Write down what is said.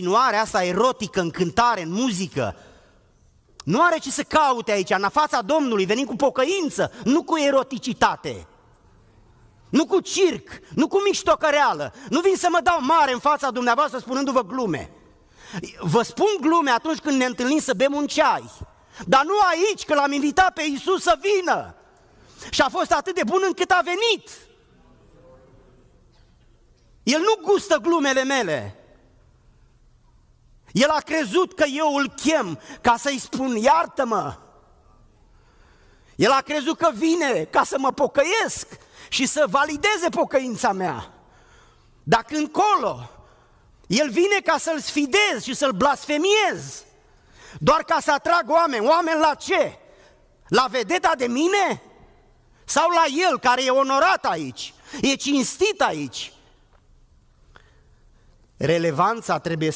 continuare asta erotică în cântare, în muzică, nu are ce să caute aici, în fața Domnului, venim cu pocăință, nu cu eroticitate. Nu cu circ, nu cu miștocăreală, nu vin să mă dau mare în fața dumneavoastră spunându-vă glume. Vă spun glume atunci când ne întâlnim să bem un ceai, dar nu aici, că l-am invitat pe Iisus să vină. Și a fost atât de bun încât a venit. El nu gustă glumele mele. El a crezut că eu îl chem ca să-i spun iartă-mă. El a crezut că vine ca să mă pocăiesc și să valideze pocăința mea. Dacă încolo el vine ca să-l sfidez și să-l blasfemiez, doar ca să atrag oameni. Oameni la ce? La vedeta de mine? Sau la el care e onorat aici? E cinstit aici? Relevanța trebuie să